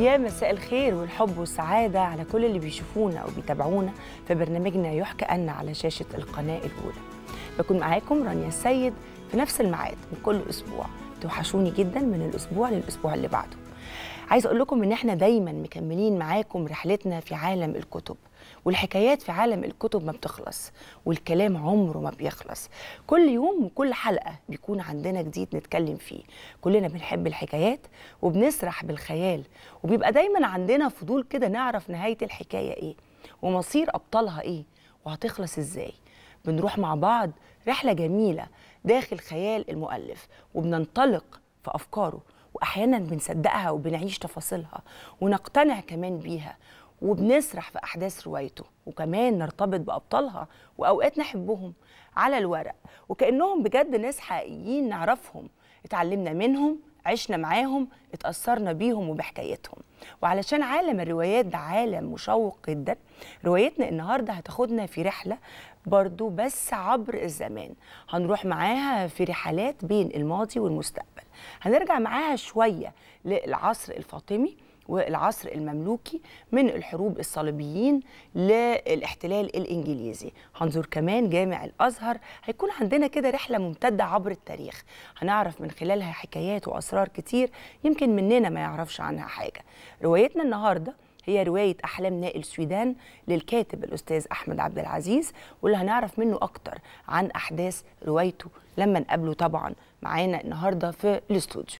يا مساء الخير والحب والسعادة على كل اللي بيشوفونا أو بيتابعونا في برنامجنا يحكى أن على شاشة القناة الأولى بكون معاكم رانيا السيد في نفس الميعاد من كل أسبوع توحشوني جدا من الأسبوع للأسبوع اللي بعده عايز اقول لكم ان احنا دايما مكملين معاكم رحلتنا في عالم الكتب والحكايات في عالم الكتب ما بتخلص والكلام عمره ما بيخلص كل يوم وكل حلقة بيكون عندنا جديد نتكلم فيه كلنا بنحب الحكايات وبنسرح بالخيال وبيبقى دايما عندنا فضول كده نعرف نهاية الحكاية ايه ومصير أبطالها ايه وهتخلص ازاي بنروح مع بعض رحلة جميلة داخل خيال المؤلف وبننطلق في أفكاره واحيانا بنصدقها وبنعيش تفاصيلها ونقتنع كمان بيها وبنسرح في احداث روايته وكمان نرتبط بابطالها واوقات نحبهم على الورق وكانهم بجد ناس حقيقيين نعرفهم اتعلمنا منهم عشنا معاهم اتأثرنا بيهم وبحكايتهم وعلشان عالم الروايات ده عالم مشوق جدا روايتنا النهاردة هتاخدنا في رحلة برضو بس عبر الزمان هنروح معاها في رحلات بين الماضي والمستقبل هنرجع معاها شوية للعصر الفاطمي والعصر المملوكي من الحروب الصليبيين للاحتلال الإنجليزي هنزور كمان جامع الأزهر هيكون عندنا كده رحلة ممتدة عبر التاريخ هنعرف من خلالها حكايات وأسرار كتير يمكن مننا ما يعرفش عنها حاجة روايتنا النهارده هي رواية أحلام نائل سويدان للكاتب الأستاذ أحمد عبد العزيز واللي هنعرف منه أكتر عن أحداث روايته لما نقابله طبعا معانا النهاردة في الاستوديو